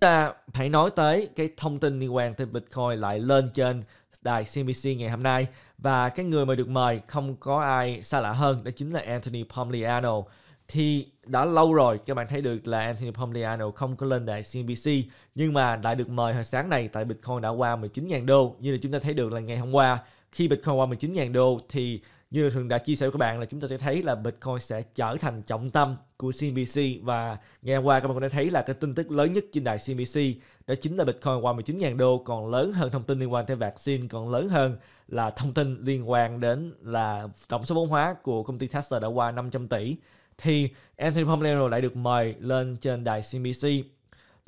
ta hãy nói tới cái thông tin liên quan tới Bitcoin lại lên trên đài CNBC ngày hôm nay và cái người mà được mời không có ai xa lạ hơn đó chính là Anthony Pompliano thì đã lâu rồi các bạn thấy được là Anthony Pompliano không có lên đài CNBC nhưng mà lại được mời hồi sáng này tại Bitcoin đã qua 19.000 đô như là chúng ta thấy được là ngày hôm qua khi Bitcoin qua 19.000 đô thì như thường đã chia sẻ với các bạn là chúng ta sẽ thấy là Bitcoin sẽ trở thành trọng tâm của CNBC và ngày hôm qua các bạn cũng đã thấy là cái tin tức lớn nhất trên đài CNBC đó chính là Bitcoin qua 19.000 đô còn lớn hơn thông tin liên quan tới vaccine còn lớn hơn là thông tin liên quan đến là tổng số vốn hóa của công ty Tesla đã qua 500 tỷ thì Anthony Pomelo lại được mời lên trên đài CNBC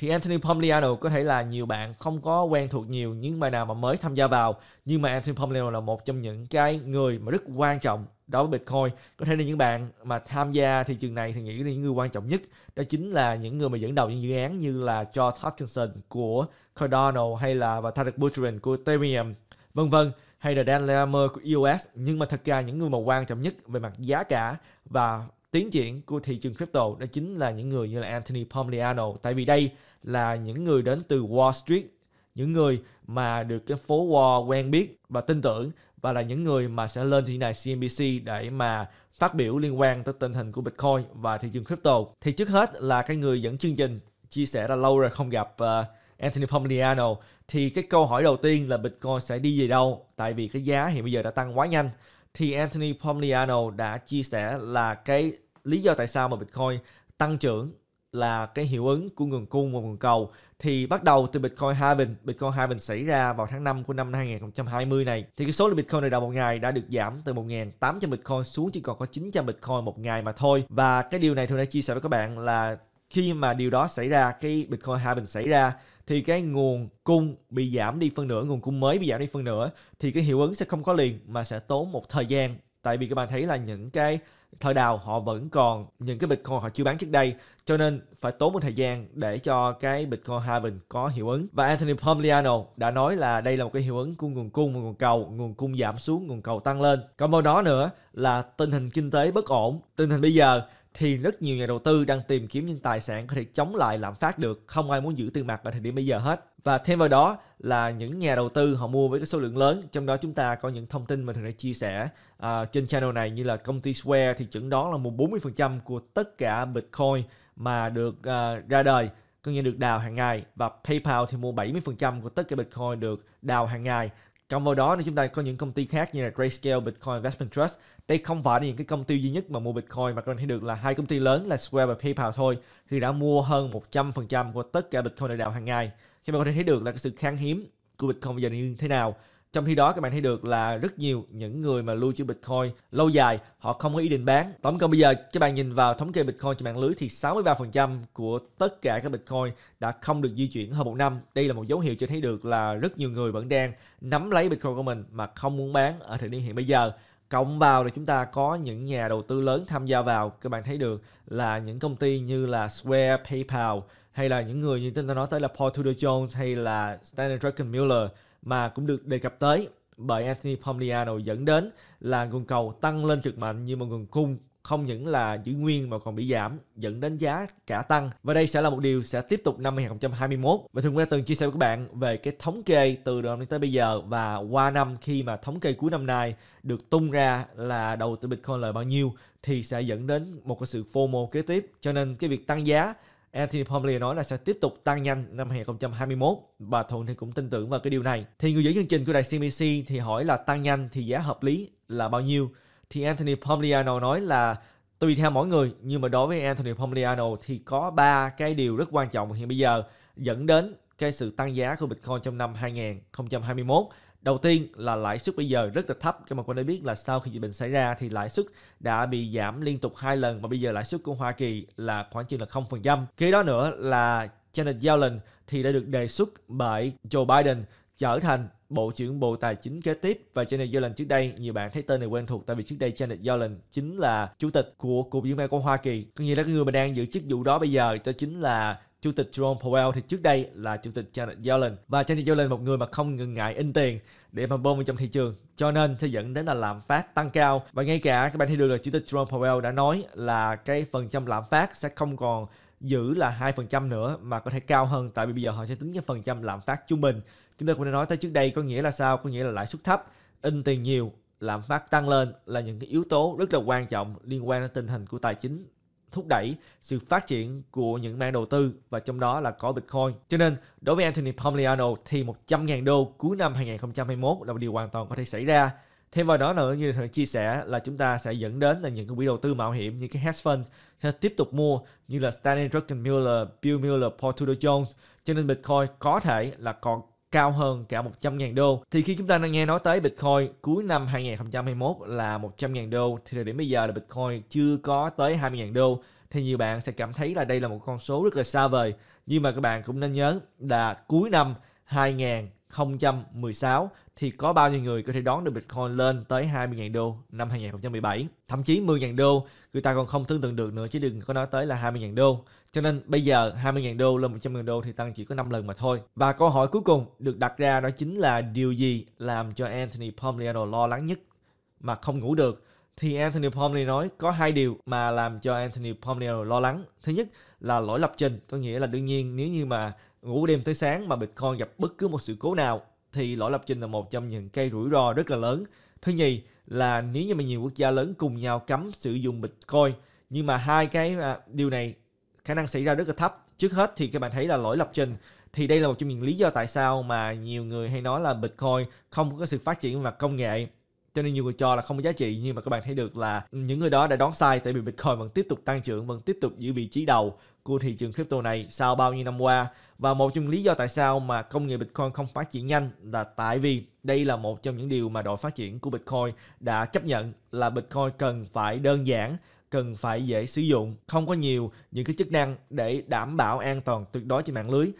thì Anthony Pompliano có thể là nhiều bạn không có quen thuộc nhiều những bài nào mà mới tham gia vào nhưng mà Anthony Pompliano là một trong những cái người mà rất quan trọng đối với Bitcoin có thể là những bạn mà tham gia thị trường này thì nghĩ là những người quan trọng nhất đó chính là những người mà dẫn đầu những dự án như là George Hutchinson của Cardano hay là và Tarek Buterin của Ethereum vân vân hay là Dan Lammer của EOS nhưng mà thật ra những người mà quan trọng nhất về mặt giá cả và tiến triển của thị trường crypto đó chính là những người như là Anthony Pompliano tại vì đây là những người đến từ Wall Street, những người mà được cái phố Wall quen biết và tin tưởng và là những người mà sẽ lên thị đài CNBC để mà phát biểu liên quan tới tình hình của Bitcoin và thị trường crypto. Thì trước hết là cái người dẫn chương trình chia sẻ là lâu rồi không gặp uh, Anthony Pompliano thì cái câu hỏi đầu tiên là Bitcoin sẽ đi về đâu tại vì cái giá hiện bây giờ đã tăng quá nhanh thì Anthony Pompliano đã chia sẻ là cái lý do tại sao mà Bitcoin tăng trưởng là cái hiệu ứng của nguồn cung và nguồn cầu thì bắt đầu từ Bitcoin halving, Bitcoin halving xảy ra vào tháng 5 của năm 2020 này thì cái số lượng Bitcoin này đầu một ngày đã được giảm từ 1.800 Bitcoin xuống chỉ còn có 900 Bitcoin một ngày mà thôi và cái điều này tôi đã chia sẻ với các bạn là khi mà điều đó xảy ra cái Bitcoin halving xảy ra thì cái nguồn cung bị giảm đi phân nửa, nguồn cung mới bị giảm đi phân nửa thì cái hiệu ứng sẽ không có liền mà sẽ tốn một thời gian tại vì các bạn thấy là những cái thời đào họ vẫn còn những cái Bitcoin họ chưa bán trước đây cho nên phải tốn một thời gian để cho cái Bitcoin halving có hiệu ứng và Anthony Pompliano đã nói là đây là một cái hiệu ứng của nguồn cung và nguồn cầu nguồn cung giảm xuống nguồn cầu tăng lên còn vào đó nữa là tình hình kinh tế bất ổn tình hình bây giờ thì rất nhiều nhà đầu tư đang tìm kiếm những tài sản có thể chống lại lạm phát được, không ai muốn giữ tiền mặt ở thời điểm bây giờ hết. Và thêm vào đó là những nhà đầu tư họ mua với cái số lượng lớn, trong đó chúng ta có những thông tin mình thường đã chia sẻ uh, trên channel này như là công ty Square thì chẩn đoán là một 40% của tất cả Bitcoin mà được uh, ra đời có nghĩa được đào hàng ngày và PayPal thì mua 70% của tất cả Bitcoin được đào hàng ngày trong vào đó thì chúng ta có những công ty khác như là Grayscale, Bitcoin Investment Trust. Đây không phải là những cái công ty duy nhất mà mua Bitcoin mà các bạn thấy được là hai công ty lớn là Square và PayPal thôi thì đã mua hơn 100% của tất cả Bitcoin nội đạo hàng ngày. Thì bạn có thể thấy được là cái sự khan hiếm của Bitcoin bây giờ như thế nào trong khi đó các bạn thấy được là rất nhiều những người mà lưu trữ Bitcoin lâu dài họ không có ý định bán. Tổng cộng bây giờ các bạn nhìn vào thống kê Bitcoin trên mạng lưới thì 63% của tất cả các Bitcoin đã không được di chuyển hơn một năm. Đây là một dấu hiệu cho thấy được là rất nhiều người vẫn đang nắm lấy Bitcoin của mình mà không muốn bán ở thời điểm hiện bây giờ cộng vào thì chúng ta có những nhà đầu tư lớn tham gia vào các bạn thấy được là những công ty như là Square, PayPal hay là những người như chúng ta nói tới là Paul Tudor Jones hay là Standard Druckenmiller mà cũng được đề cập tới bởi Anthony Pomniano dẫn đến là nguồn cầu tăng lên cực mạnh nhưng mà nguồn cung không những là giữ nguyên mà còn bị giảm dẫn đến giá cả tăng và đây sẽ là một điều sẽ tiếp tục năm 2021 và thường đã từng chia sẻ với các bạn về cái thống kê từ đầu năm tới bây giờ và qua năm khi mà thống kê cuối năm nay được tung ra là đầu tư Bitcoin lời bao nhiêu thì sẽ dẫn đến một cái sự FOMO kế tiếp cho nên cái việc tăng giá Anthony Pomley nói là sẽ tiếp tục tăng nhanh năm 2021. Bà Thuận thì cũng tin tưởng vào cái điều này. Thì người dẫn chương trình của đài CBC thì hỏi là tăng nhanh thì giá hợp lý là bao nhiêu? Thì Anthony Pomliano nói là tùy theo mỗi người nhưng mà đối với Anthony Pomliano thì có ba cái điều rất quan trọng hiện bây giờ dẫn đến cái sự tăng giá của Bitcoin trong năm 2021 Đầu tiên là lãi suất bây giờ rất là thấp các bạn có thể biết là sau khi dịch bệnh xảy ra thì lãi suất đã bị giảm liên tục hai lần và bây giờ lãi suất của Hoa Kỳ là khoảng chừng là 0%. Kế đó nữa là Janet Yellen thì đã được đề xuất bởi Joe Biden trở thành Bộ trưởng Bộ Tài chính kế tiếp và Janet Yellen trước đây nhiều bạn thấy tên này quen thuộc tại vì trước đây Janet Yellen chính là chủ tịch của Cục Dự trữ của Hoa Kỳ. Có nghĩa là cái người mà đang giữ chức vụ đó bây giờ đó chính là Chủ tịch Jerome Powell thì trước đây là chủ tịch Janet Yellen và Janet Yellen một người mà không ngừng ngại in tiền để mà bơm vào trong thị trường cho nên sẽ dẫn đến là lạm phát tăng cao và ngay cả các bạn thấy được là chủ tịch Jerome Powell đã nói là cái phần trăm lạm phát sẽ không còn giữ là 2% nữa mà có thể cao hơn tại vì bây giờ họ sẽ tính cái phần trăm lạm phát trung bình. Chúng ta cũng đã nói tới trước đây có nghĩa là sao? Có nghĩa là lãi suất thấp, in tiền nhiều, lạm phát tăng lên là những cái yếu tố rất là quan trọng liên quan đến tình hình của tài chính thúc đẩy sự phát triển của những mảng đầu tư và trong đó là có Bitcoin. Cho nên đối với Anthony Pompliano thì 100.000 đô cuối năm 2021 là một điều hoàn toàn có thể xảy ra. Thêm vào đó nữa như thường chia sẻ là chúng ta sẽ dẫn đến là những cái quỹ đầu tư mạo hiểm như cái hedge fund sẽ tiếp tục mua như là Stanley Druckenmiller, Bill Miller, Paul Tudor Jones cho nên Bitcoin có thể là còn cao hơn cả 100.000 đô. Thì khi chúng ta đang nghe nói tới Bitcoin cuối năm 2021 là 100.000 đô thì thời điểm bây giờ là Bitcoin chưa có tới 20.000 đô thì nhiều bạn sẽ cảm thấy là đây là một con số rất là xa vời. Nhưng mà các bạn cũng nên nhớ là cuối năm 2000 2016 thì có bao nhiêu người có thể đón được Bitcoin lên tới 20.000 đô năm 2017. Thậm chí 10.000 đô người ta còn không tương tượng được nữa chứ đừng có nói tới là 20.000 đô. Cho nên bây giờ 20.000 đô lên 100.000 đô thì tăng chỉ có 5 lần mà thôi. Và câu hỏi cuối cùng được đặt ra đó chính là điều gì làm cho Anthony Pompliano lo lắng nhất mà không ngủ được thì Anthony Pomley nói có hai điều mà làm cho Anthony Pomley lo lắng. Thứ nhất là lỗi lập trình, có nghĩa là đương nhiên nếu như mà ngủ đêm tới sáng mà Bitcoin gặp bất cứ một sự cố nào thì lỗi lập trình là một trong những cây rủi ro rất là lớn. Thứ nhì là nếu như mà nhiều quốc gia lớn cùng nhau cấm sử dụng Bitcoin nhưng mà hai cái à, điều này khả năng xảy ra rất là thấp. Trước hết thì các bạn thấy là lỗi lập trình thì đây là một trong những lý do tại sao mà nhiều người hay nói là Bitcoin không có sự phát triển về công nghệ cho nên nhiều người cho là không có giá trị nhưng mà các bạn thấy được là những người đó đã đoán sai tại vì Bitcoin vẫn tiếp tục tăng trưởng vẫn tiếp tục giữ vị trí đầu của thị trường crypto này sau bao nhiêu năm qua và một trong lý do tại sao mà công nghệ Bitcoin không phát triển nhanh là tại vì đây là một trong những điều mà đội phát triển của Bitcoin đã chấp nhận là Bitcoin cần phải đơn giản, cần phải dễ sử dụng, không có nhiều những cái chức năng để đảm bảo an toàn tuyệt đối trên mạng lưới.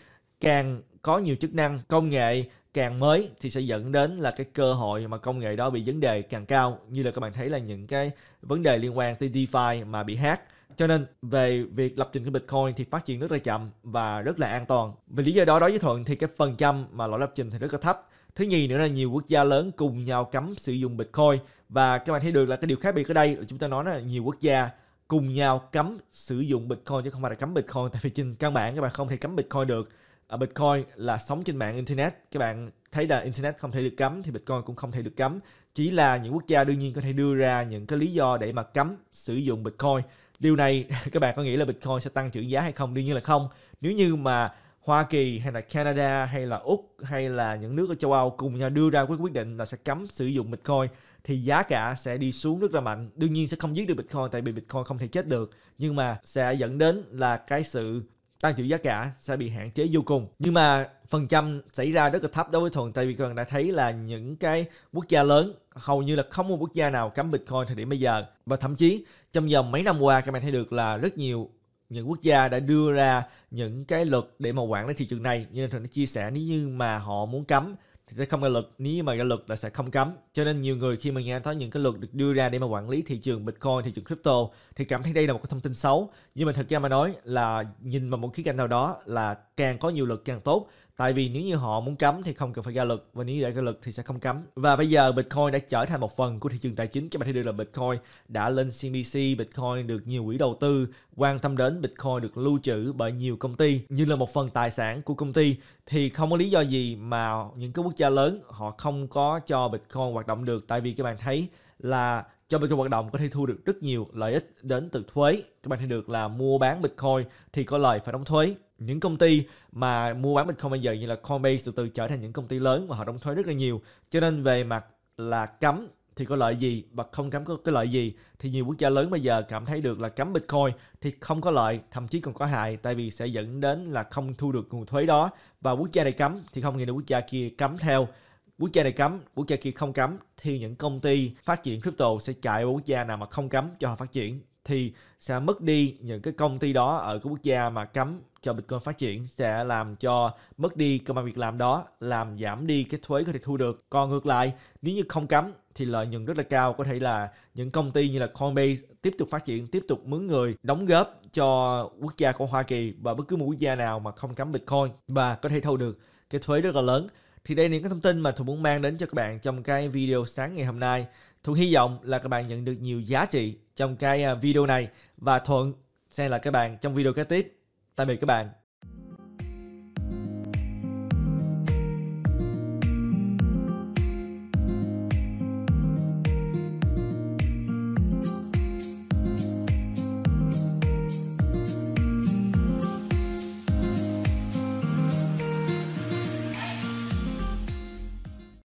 Càng có nhiều chức năng, công nghệ càng mới thì sẽ dẫn đến là cái cơ hội mà công nghệ đó bị vấn đề càng cao như là các bạn thấy là những cái vấn đề liên quan tới DeFi mà bị hack cho nên về việc lập trình của Bitcoin thì phát triển rất là chậm và rất là an toàn vì lý do đó đối với Thuận thì cái phần trăm mà lỗi lập trình thì rất là thấp thứ nhì nữa là nhiều quốc gia lớn cùng nhau cấm sử dụng Bitcoin và các bạn thấy được là cái điều khác biệt ở đây là chúng ta nói là nhiều quốc gia cùng nhau cấm sử dụng Bitcoin chứ không phải là cấm Bitcoin tại vì trên căn bản các bạn không thể cấm Bitcoin được ở ờ, Bitcoin là sống trên mạng Internet. Các bạn thấy là Internet không thể được cấm thì Bitcoin cũng không thể được cấm. Chỉ là những quốc gia đương nhiên có thể đưa ra những cái lý do để mà cấm sử dụng Bitcoin. Điều này các bạn có nghĩ là Bitcoin sẽ tăng trưởng giá hay không? Đương nhiên là không. Nếu như mà Hoa Kỳ hay là Canada hay là Úc hay là những nước ở châu Âu cùng nhau đưa ra cái quyết định là sẽ cấm sử dụng Bitcoin thì giá cả sẽ đi xuống rất là mạnh. Đương nhiên sẽ không giết được Bitcoin tại vì Bitcoin không thể chết được nhưng mà sẽ dẫn đến là cái sự tăng trưởng giá cả sẽ bị hạn chế vô cùng. Nhưng mà phần trăm xảy ra rất là thấp đối với thuần tại vì các bạn đã thấy là những cái quốc gia lớn hầu như là không một quốc gia nào cấm Bitcoin thời điểm bây giờ và thậm chí trong vòng mấy năm qua các bạn thấy được là rất nhiều những quốc gia đã đưa ra những cái luật để mà quản lý thị trường này như là nó chia sẻ nếu như mà họ muốn cấm thì sẽ không ra luật nếu mà ra luật là sẽ không cấm cho nên nhiều người khi mà nghe tới những cái luật được đưa ra để mà quản lý thị trường bitcoin thị trường crypto thì cảm thấy đây là một cái thông tin xấu nhưng mà thật ra mà nói là nhìn vào một khía cạnh nào đó là càng có nhiều luật càng tốt Tại vì nếu như họ muốn cấm thì không cần phải ra luật và nếu đã ra luật thì sẽ không cấm. Và bây giờ Bitcoin đã trở thành một phần của thị trường tài chính. Các bạn thấy được là Bitcoin đã lên CBC, Bitcoin được nhiều quỹ đầu tư quan tâm đến, Bitcoin được lưu trữ bởi nhiều công ty như là một phần tài sản của công ty thì không có lý do gì mà những cái quốc gia lớn họ không có cho Bitcoin hoạt động được tại vì các bạn thấy là cho Bitcoin hoạt động có thể thu được rất nhiều lợi ích đến từ thuế. Các bạn thấy được là mua bán Bitcoin thì có lời phải đóng thuế những công ty mà mua bán Bitcoin bây giờ như là Coinbase từ từ trở thành những công ty lớn và họ đóng thuế rất là nhiều. Cho nên về mặt là cấm thì có lợi gì và không cấm có cái lợi gì thì nhiều quốc gia lớn bây giờ cảm thấy được là cấm Bitcoin thì không có lợi thậm chí còn có hại tại vì sẽ dẫn đến là không thu được nguồn thuế đó và quốc gia này cấm thì không nghĩa là quốc gia kia cấm theo quốc gia này cấm quốc gia kia không cấm thì những công ty phát triển crypto sẽ chạy vào quốc gia nào mà không cấm cho họ phát triển thì sẽ mất đi những cái công ty đó ở cái quốc gia mà cấm cho Bitcoin phát triển sẽ làm cho mất đi công an việc làm đó, làm giảm đi cái thuế có thể thu được. Còn ngược lại, nếu như không cấm thì lợi nhuận rất là cao, có thể là những công ty như là Coinbase tiếp tục phát triển, tiếp tục mướn người đóng góp cho quốc gia của Hoa Kỳ và bất cứ một quốc gia nào mà không cấm Bitcoin và có thể thu được cái thuế rất là lớn. Thì đây là những cái thông tin mà tôi muốn mang đến cho các bạn trong cái video sáng ngày hôm nay. Thuận hy vọng là các bạn nhận được nhiều giá trị trong cái à, video này và Thuận xem là các bạn trong video kế tiếp. Tạm biệt các bạn.